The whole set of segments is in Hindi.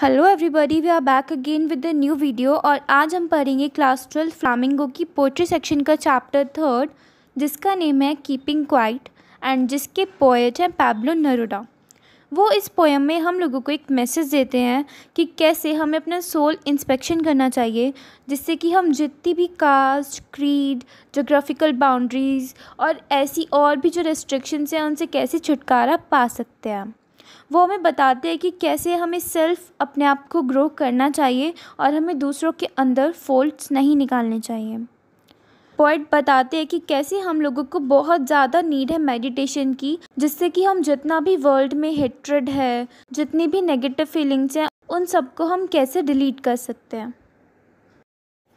hello everybody we are back again with the new video और आज हम पढ़ेंगे क्लास ट्वेल्थ फ्लामिंगो की पोट्री सेक्शन का चैप्टर थर्ड जिसका नेम है कीपिंग क्वाइट एंड जिसके पोएट हैं पैब्लो नरोडा वो इस पोएम में हम लोगों को एक मैसेज देते हैं कि कैसे हमें अपना सोल इंस्पेक्शन करना चाहिए जिससे कि हम जितनी भी कास्ट क्रीड जोग्राफिकल बाउंड्रीज़ और ऐसी और भी जो रेस्ट्रिक्शंस हैं उनसे कैसे छुटकारा पा सकते हैं वो हमें बताते हैं कि कैसे हमें सेल्फ़ अपने आप को ग्रो करना चाहिए और हमें दूसरों के अंदर फ़ॉल्ट्स नहीं निकालने चाहिए पॉइंट बताते हैं कि कैसे हम लोगों को बहुत ज़्यादा नीड है मेडिटेशन की जिससे कि हम जितना भी वर्ल्ड में हेट्रेड है जितनी भी नेगेटिव फीलिंग्स हैं उन सबको हम कैसे डिलीट कर सकते हैं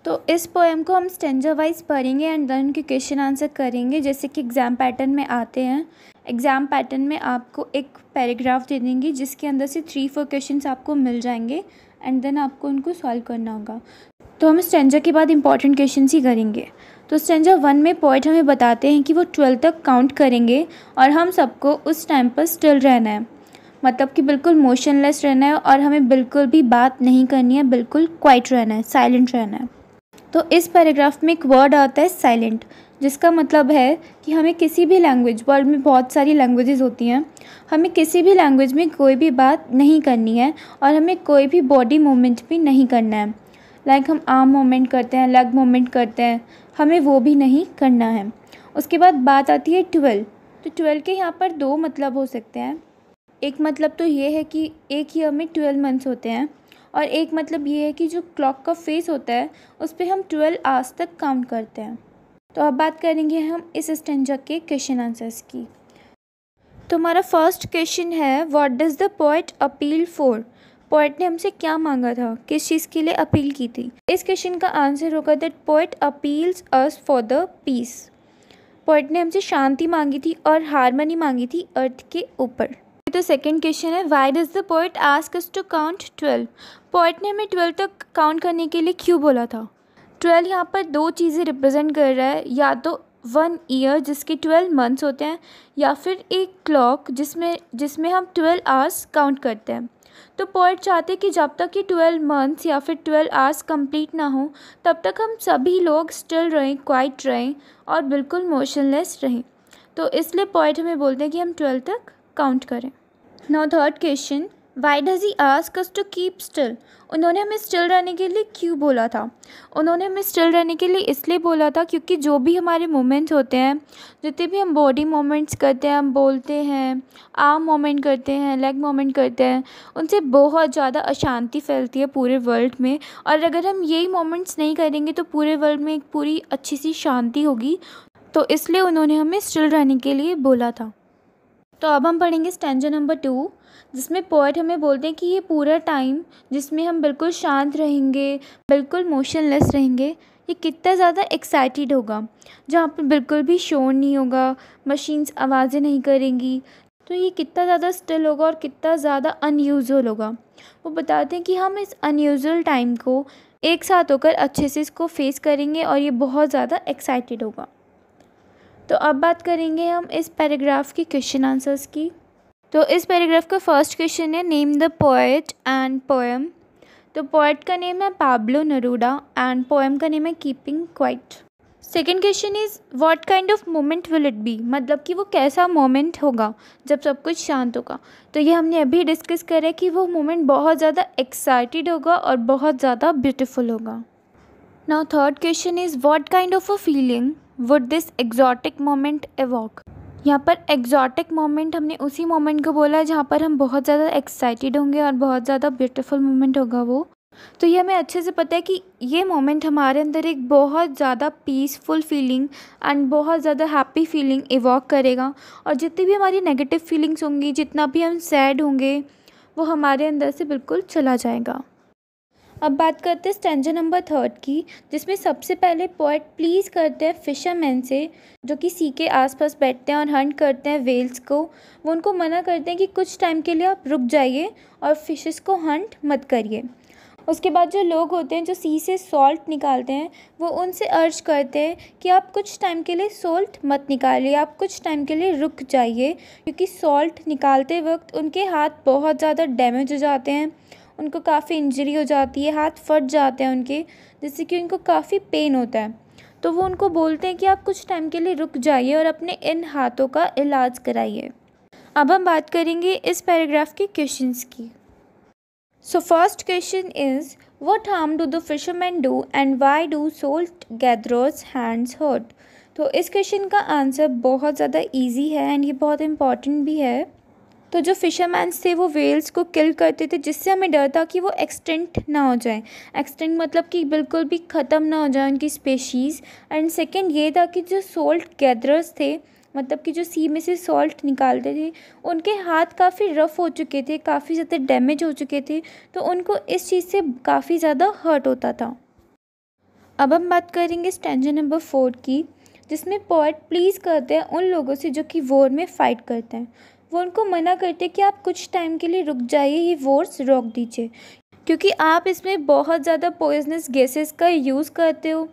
तो इस पोएम को हम स्टेंजर वाइज पढ़ेंगे एंड देन उनके क्वेश्चन आंसर करेंगे जैसे कि एग्ज़ाम पैटर्न में आते हैं एग्ज़ाम पैटर्न में आपको एक पैराग्राफ दे देंगे जिसके अंदर से थ्री फोर क्वेश्चन आपको मिल जाएंगे एंड देन आपको उनको सॉल्व करना होगा तो हम स्टेंजा के बाद इंपॉर्टेंट क्वेश्चन ही करेंगे तो स्टेंजा वन में पॉइंट हमें बताते हैं कि वो ट्वेल्व तक काउंट करेंगे और हम सबको उस टाइम पर स्टिल रहना है मतलब कि बिल्कुल मोशनलेस रहना है और हमें बिल्कुल भी बात नहीं करनी है बिल्कुल क्वाइट रहना है साइलेंट रहना है तो इस पैराग्राफ में एक वर्ड आता है साइलेंट जिसका मतलब है कि हमें किसी भी लैंग्वेज वर्ल्ड में बहुत सारी लैंग्वेजेस होती हैं हमें किसी भी लैंग्वेज में कोई भी बात नहीं करनी है और हमें कोई भी बॉडी मूवमेंट भी नहीं करना है लाइक like हम आर्म मूवमेंट करते हैं लेग मूवमेंट करते हैं हमें वो भी नहीं करना है उसके बाद बात आती है ट्वेल्व तो ट्वेल्व के यहाँ पर दो मतलब हो सकते हैं एक मतलब तो ये है कि एक ईयर में ट्वेल्व मंथ्स होते हैं और एक मतलब ये है कि जो क्लॉक का फेस होता है उस पर हम ट्वेल्व आवर्स तक काउंट करते हैं तो अब बात करेंगे हम इस स्टेंजा के क्वेश्चन आंसर्स की तो हमारा फर्स्ट क्वेश्चन है what does the poet appeal for poet ने हमसे क्या मांगा था किस चीज़ के लिए अपील की थी इस क्वेश्चन का आंसर होगा that poet appeals us for the peace poet ने हमसे शांति मांगी थी और हारमोनी मांगी थी अर्थ के ऊपर तो सेकंड क्वेश्चन है why does the poet ask us to count twelve poet ने हमें ट्वेल्व तक काउंट करने के लिए क्यों बोला था ट्वेल्व यहाँ पर दो चीज़ें रिप्रेजेंट कर रहा है या तो वन ईयर जिसके ट्वेल्व मंथ्स होते हैं या फिर एक क्लॉक जिसमें जिसमें हम ट्वेल्व आवर्स काउंट करते हैं तो पोइट चाहते हैं कि जब तक ये ट्वेल्व मंथ्स या फिर ट्वेल्व आवर्स कंप्लीट ना हो तब तक हम सभी लोग स्टिल रहें क्वाइट रहें और बिल्कुल मोशनलेस रहें तो इसलिए पोइट हमें बोलते हैं कि हम ट्वेल्व तक काउंट करें now third question why does he ask to keep still उन्होंने हमें स्टिल रहने के लिए क्यों बोला था उन्होंने हमें स्टिल रहने के लिए इसलिए बोला था क्योंकि जो भी हमारे मोमेंट्स होते हैं जितने भी हम बॉडी मोमेंट्स करते हैं हम बोलते हैं आर्म मोमेंट करते हैं लेग मोमेंट करते हैं उनसे बहुत ज़्यादा अशांति फैलती है पूरे वर्ल्ड में और अगर हम यही मोमेंट्स नहीं करेंगे तो पूरे वर्ल्ड में एक पूरी अच्छी सी शांति होगी तो इसलिए उन्होंने हमें स्टिल रहने के लिए बोला था तो अब हम पढ़ेंगे स्टेंजा नंबर टू जिसमें पोइट हमें बोलते हैं कि ये पूरा टाइम जिसमें हम बिल्कुल शांत रहेंगे बिल्कुल मोशनलेस रहेंगे ये कितना ज़्यादा एक्साइटेड होगा जहाँ पर बिल्कुल भी शोर नहीं होगा मशीन्स आवाज़ें नहीं करेंगी तो ये कितना ज़्यादा स्टिल होगा और कितना ज़्यादा अनयूजल होगा वो बताते हैं कि हम इस अनयूजल टाइम को एक साथ होकर अच्छे से इसको फेस करेंगे और ये बहुत ज़्यादा एक्साइटेड होगा तो अब बात करेंगे हम इस पैराग्राफ की क्वेश्चन आंसर्स की तो इस पैराग्राफ का फर्स्ट क्वेश्चन है name the poet and poem तो पोएट का नेम है पाब्लो नरूडा एंड पोएम का नेम है keeping quiet second question is what kind of moment will it be मतलब कि वो कैसा मोमेंट होगा जब सब कुछ शांत होगा तो ये हमने अभी डिस्कस करा कि वो मोमेंट बहुत ज़्यादा एक्साइटेड होगा और बहुत ज़्यादा ब्यूटिफुल होगा now third question is what kind of a feeling would this exotic moment evoke यहाँ पर एग्जॉटिक मोमेंट हमने उसी मोमेंट को बोला है जहाँ पर हम बहुत ज़्यादा एक्साइटेड होंगे और बहुत ज़्यादा ब्यूटीफुल मोमेंट होगा वो तो ये हमें अच्छे से पता है कि ये मोमेंट हमारे अंदर एक बहुत ज़्यादा पीसफुल फीलिंग एंड बहुत ज़्यादा हैप्पी फीलिंग इवॉक करेगा और जितनी भी हमारी नेगेटिव फीलिंग्स होंगी जितना भी हम सैड होंगे वो हमारे अंदर से बिल्कुल चला जाएगा अब बात करते हैं स्टेंजा नंबर थर्ड की जिसमें सबसे पहले पोइट प्लीज़ करते हैं फिशरमैन से जो कि सी के आसपास बैठते हैं और हंट करते हैं वेल्स को वो उनको मना करते हैं कि कुछ टाइम के लिए आप रुक जाइए और फिशेस को हंट मत करिए उसके बाद जो लोग होते हैं जो सी से सॉल्ट निकालते हैं वो उनसे अर्ज करते हैं कि आप कुछ टाइम के लिए सॉल्ट मत निकालिए आप कुछ टाइम के लिए रुक जाइए क्योंकि सॉल्ट निकालते वक्त उनके हाथ बहुत ज़्यादा डैमेज हो जाते हैं उनको काफ़ी इंजरी हो जाती है हाथ फट जाते हैं उनके जिससे कि उनको काफ़ी पेन होता है तो वो उनको बोलते हैं कि आप कुछ टाइम के लिए रुक जाइए और अपने इन हाथों का इलाज कराइए अब हम बात करेंगे इस पैराग्राफ के क्वेश्चंस की so first question is what harm do the fisherman do and why do salt gatherers hands hurt तो इस क्वेश्चन का आंसर बहुत ज़्यादा इजी है एंड ये बहुत इम्पॉर्टेंट भी है तो जो फिशरमैन्स थे वो वेल्स को किल करते थे जिससे हमें डर था कि वो एक्सटेंट ना हो जाए एक्सटेंट मतलब कि बिल्कुल भी ख़त्म ना हो जाए उनकी स्पेशीज़ एंड सेकेंड ये था कि जो सोल्ट गैदरर्स थे मतलब कि जो सी में से सॉल्ट निकालते थे उनके हाथ काफ़ी रफ़ हो चुके थे काफ़ी ज़्यादा डैमेज हो चुके थे तो उनको इस चीज़ से काफ़ी ज़्यादा हर्ट होता था अब हम बात करेंगे स्टेंजन नंबर फोर की जिसमें पॉइट प्लीज़ करते हैं उन लोगों से जो कि वॉर में फ़ाइट करते हैं वो उनको मना करते कि आप कुछ टाइम के लिए रुक जाइए ये वोर्स रोक दीजिए क्योंकि आप इसमें बहुत ज़्यादा पॉइजनस गैसेस का यूज़ करते हो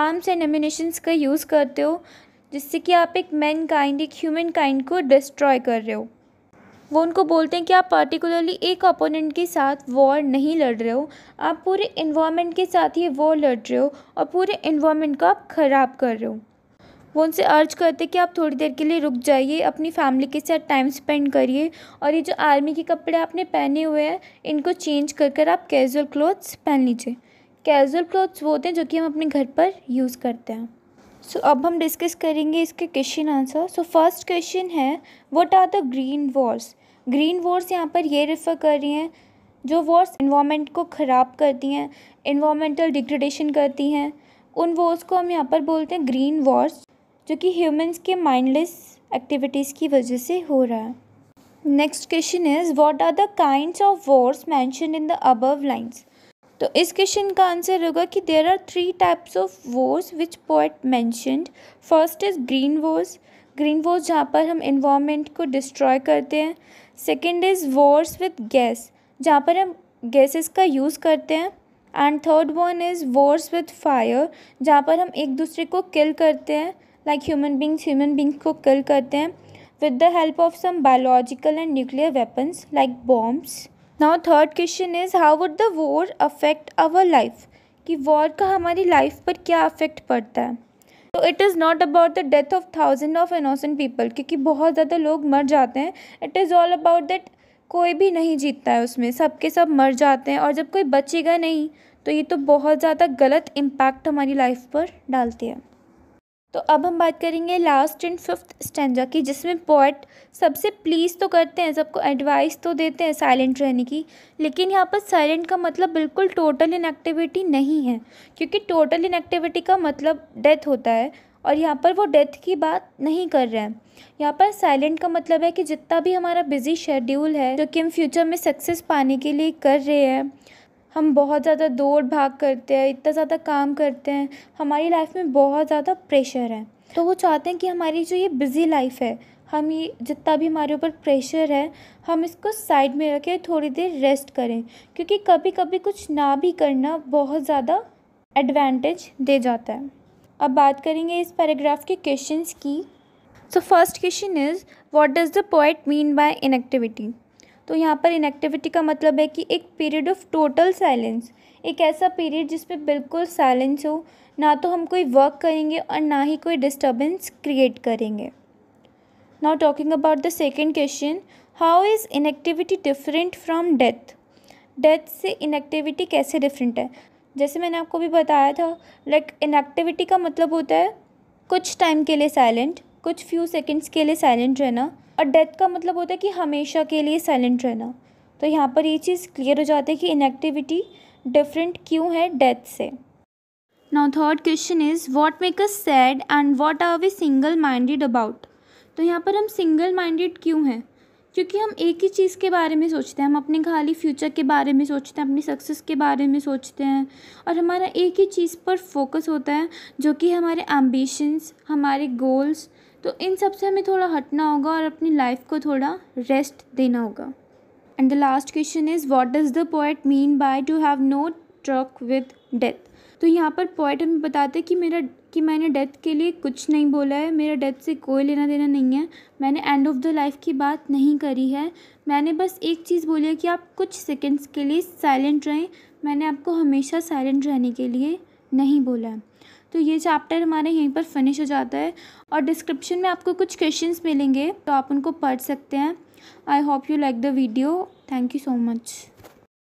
आर्म्स एंड एमिनेशंस का यूज़ करते हो जिससे कि आप एक मैन काइंड एक ह्यूमन काइंड को डिस्ट्रॉय कर रहे हो वो उनको बोलते हैं कि आप पर्टिकुलरली एक अपोनेंट के साथ वॉर नहीं लड़ रहे हो आप पूरे इन्वामेंट के साथ ही वॉर लड़ रहे हो और पूरे इन्वामेंट को आप ख़राब कर रहे हो वो उनसे अर्ज़ करते कि आप थोड़ी देर के लिए रुक जाइए अपनी फैमिली के साथ टाइम स्पेंड करिए और ये जो आर्मी के कपड़े आपने पहने हुए हैं इनको चेंज कर कर आप कैजुअल क्लोथ्स पहन लीजिए कैजुअल क्लोथ्स वो होते हैं जो कि हम अपने घर पर यूज़ करते हैं सो so, अब हम डिस्कस करेंगे इसके question answer so first question is what are the green wars green wars यहाँ पर ये रेफ़र कर रही हैं जो वॉर्स इन्वामेंट को ख़राब करती हैं इन्वामेंटल डिग्रेडेशन करती हैं उन वॉर्स को हम यहाँ पर बोलते हैं ग्रीन वॉर्स जो कि ह्यूमंस के माइंडलेस एक्टिविटीज़ की वजह से हो रहा है next question is what are the kind of wars mentioned in the above lines तो इस क्वेश्चन का आंसर होगा कि there are three types of wars which poet mentioned first is green wars green wars जहाँ पर हम इन्वामेंट को डिस्ट्रॉय करते हैं second is wars with gas जहाँ पर हम गैसेस का यूज़ करते हैं and third one is wars with fire जहाँ पर हम एक दूसरे को किल करते हैं like human beings human beings को किल करते हैं with the help of some biological and nuclear weapons like bombs now third question is how would the war affect our life कि वॉर का हमारी लाइफ पर क्या अफेक्ट पड़ता है तो it is not about the death of thousand of innocent people क्योंकि बहुत ज़्यादा लोग मर जाते हैं it is all about that कोई भी नहीं जीतता है उसमें सब के सब मर जाते हैं और जब कोई बचेगा नहीं तो ये तो बहुत ज़्यादा गलत इम्पैक्ट हमारी लाइफ पर डालती है तो अब हम बात करेंगे लास्ट एंड फिफ्थ स्टेंजा की जिसमें पोइट सबसे प्लीज़ तो करते हैं सबको एडवाइस तो देते हैं साइलेंट रहने की लेकिन यहाँ पर साइलेंट का मतलब बिल्कुल टोटल इनएक्टिविटी नहीं है क्योंकि टोटल इनएक्टिविटी का मतलब डेथ होता है और यहाँ पर वो डेथ की बात नहीं कर रहे हैं यहाँ पर साइलेंट का मतलब है कि जितना भी हमारा बिजी शेड्यूल है जो कि हम फ्यूचर में सक्सेस पाने के लिए कर रहे हैं हम बहुत ज़्यादा दौड़ भाग करते हैं इतना ज़्यादा काम करते हैं हमारी लाइफ में बहुत ज़्यादा प्रेशर है तो वो चाहते हैं कि हमारी जो ये बिज़ी लाइफ है हम ये जितना भी हमारे ऊपर प्रेशर है हम इसको साइड में रखें थोड़ी देर रेस्ट करें क्योंकि कभी कभी कुछ ना भी करना बहुत ज़्यादा एडवांटेज दे जाता है अब बात करेंगे इस पैराग्राफ के क्वेश्चंस की so first question is what does the poet mean by inactivity तो यहाँ पर इनएक्टिविटी का मतलब है कि एक पीरियड ऑफ टोटल साइलेंस एक ऐसा पीरियड जिसपे बिल्कुल साइलेंस हो ना तो हम कोई वर्क करेंगे और ना ही कोई डिस्टर्बेंस क्रिएट करेंगे now talking about the second question how is inactivity different from death death से इनएक्टिविटी कैसे डिफरेंट है जैसे मैंने आपको भी बताया था लाइक like, इनएक्टिविटी का मतलब होता है कुछ टाइम के लिए साइलेंट कुछ फ्यू सेकंड्स के लिए साइलेंट रहना और डेथ का मतलब होता है कि हमेशा के लिए साइलेंट रहना तो यहाँ पर ये चीज़ क्लियर हो जाती है कि इनएक्टिविटी डिफरेंट क्यों है डेथ से now third question is what make us sad and what are we single minded about तो यहाँ पर हम सिंगल माइंडेड क्यों हैं क्योंकि हम एक ही चीज़ के बारे में सोचते हैं हम अपने खाली फ्यूचर के बारे में सोचते हैं अपनी सक्सेस के बारे में सोचते हैं और हमारा एक ही चीज़ पर फोकस होता है जो कि हमारे एम्बिशंस हमारे गोल्स तो इन सब से हमें थोड़ा हटना होगा और अपनी लाइफ को थोड़ा रेस्ट देना होगा and the last question is what does the poet mean by to have no truck with death तो यहाँ पर पोइट हमें बताते हैं कि मेरा कि मैंने डेथ के लिए कुछ नहीं बोला है मेरा डेथ से कोई लेना देना नहीं है मैंने एंड ऑफ़ द लाइफ की बात नहीं करी है मैंने बस एक चीज़ बोली है कि आप कुछ सेकंड्स के लिए साइलेंट रहें मैंने आपको हमेशा साइलेंट रहने के लिए नहीं बोला है तो ये चैप्टर हमारे यहीं पर फिनिश हो जाता है और डिस्क्रिप्शन में आपको कुछ क्वेश्चंस मिलेंगे तो आप उनको पढ़ सकते हैं I hope you like the video thank you so much